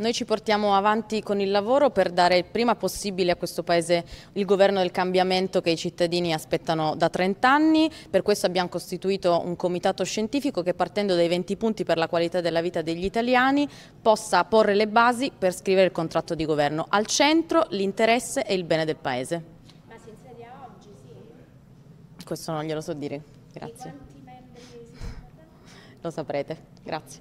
Noi ci portiamo avanti con il lavoro per dare il prima possibile a questo Paese il governo del cambiamento che i cittadini aspettano da 30 anni, per questo abbiamo costituito un comitato scientifico che partendo dai 20 punti per la qualità della vita degli italiani possa porre le basi per scrivere il contratto di governo. Al centro l'interesse e il bene del Paese. Ma si insedia oggi, sì? Questo non glielo so dire, grazie. Lo saprete, grazie.